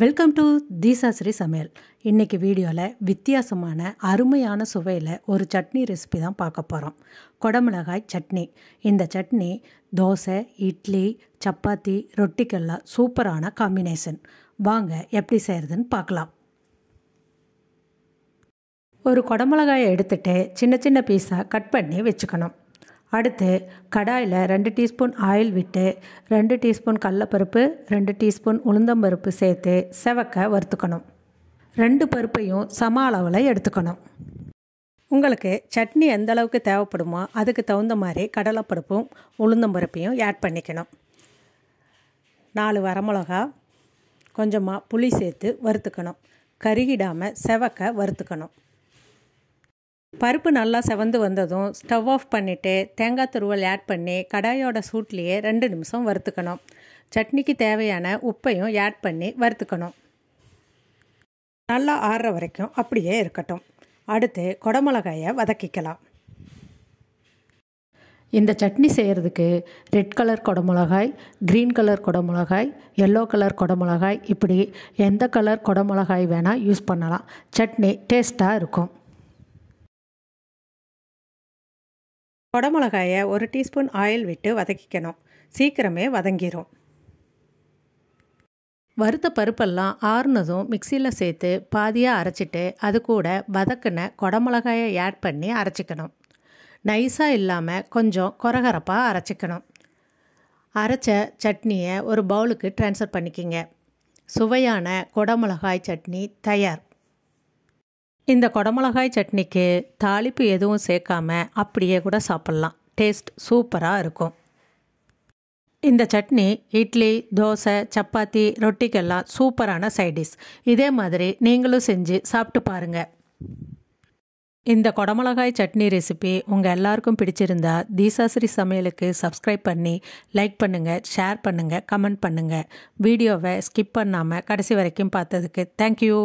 welcome to தீசாசிரி சமையல் இன்றைக்கி வீடியோவில் வித்தியாசமான அருமையான சுவையில் ஒரு சட்னி ரெசிபி தான் பார்க்க போகிறோம் கொடமிளகாய் சட்னி இந்த சட்னி தோசை இட்லி சப்பாத்தி ரொட்டிக்கெல்லாம் சூப்பரான காம்பினேஷன் வாங்க எப்படி செய்கிறதுன்னு பார்க்கலாம் ஒரு கொடமிளகாயை எடுத்துகிட்டு சின்ன சின்ன பீஸாக கட் பண்ணி வச்சுக்கணும் அடுத்து கடாயில் ரெண்டு டீஸ்பூன் ஆயில் விட்டு ரெண்டு டீஸ்பூன் கடலப்பருப்பு ரெண்டு டீஸ்பூன் உளுந்தம்பருப்பு சேர்த்து செவக்க வறுத்துக்கணும் ரெண்டு பருப்பையும் சம அளவில் எடுத்துக்கணும் உங்களுக்கு சட்னி எந்த அளவுக்கு தேவைப்படுமோ அதுக்கு தகுந்த மாதிரி கடலைப்பருப்பும் உளுந்தம்பருப்பையும் ஆட் பண்ணிக்கணும் நாலு வரமிளகா கொஞ்சமாக புளி சேர்த்து வறுத்துக்கணும் கருகிடாமல் செவக்க வறுத்துக்கணும் பருப்பு நல்லா செவந்து வந்ததும் ஸ்டவ் ஆஃப் பண்ணிவிட்டு தேங்காய் துருவல் ஆட் பண்ணி கடாயோட சூட்லேயே ரெண்டு நிமிஷம் வறுத்துக்கணும் சட்னிக்கு தேவையான உப்பையும் ஆட் பண்ணி வறுத்துக்கணும் நல்லா ஆறுற வரைக்கும் அப்படியே இருக்கட்டும் அடுத்து குடமிளகாயை வதக்கிக்கலாம் இந்த சட்னி செய்கிறதுக்கு ரெட் கலர் குடமிளகாய் க்ரீன் கலர் குடமிளகாய் எல்லோ கலர் குடமிளகாய் இப்படி எந்த கலர் குடமிளகாய் வேணால் யூஸ் பண்ணலாம் சட்னி டேஸ்ட்டாக இருக்கும் குடமிளகாயை ஒரு டீஸ்பூன் ஆயில் விட்டு வதக்கிக்கணும் சீக்கிரமே வதங்கிடும் வறுத்த பருப்பெல்லாம் ஆறுனதும் மிக்சியில் சேர்த்து பாதியாக அரைச்சிட்டு அது கூட வதக்குன குடமிளகாயை ஆட் பண்ணி அரைச்சிக்கணும் நைஸாக இல்லாமல் கொஞ்சம் குறகரப்பாக அரைச்சிக்கணும் அரைச்ச சட்னியை ஒரு பவுலுக்கு ட்ரான்ஸ்ஃபர் பண்ணிக்கிங்க சுவையான குடமிளகாய் சட்னி தயார் இந்த குடமிளகாய் சட்னிக்கு தாளிப்பு எதுவும் சேர்க்காம அப்படியே கூட சாப்பிட்லாம் டேஸ்ட் சூப்பராக இருக்கும் இந்த சட்னி இட்லி தோசை சப்பாத்தி ரொட்டிக்கெல்லாம் சூப்பரான சைடிஷ் இதே மாதிரி நீங்களும் செஞ்சு சாப்பிட்டு பாருங்கள் இந்த குடமிளகாய் சட்னி ரெசிபி உங்கள் எல்லாருக்கும் பிடிச்சிருந்தா தீசாசிரி சமையலுக்கு சப்ஸ்கிரைப் பண்ணி லைக் பண்ணுங்கள் ஷேர் பண்ணுங்கள் கமெண்ட் பண்ணுங்கள் வீடியோவை ஸ்கிப் பண்ணாமல் கடைசி வரைக்கும் பார்த்ததுக்கு தேங்க்யூ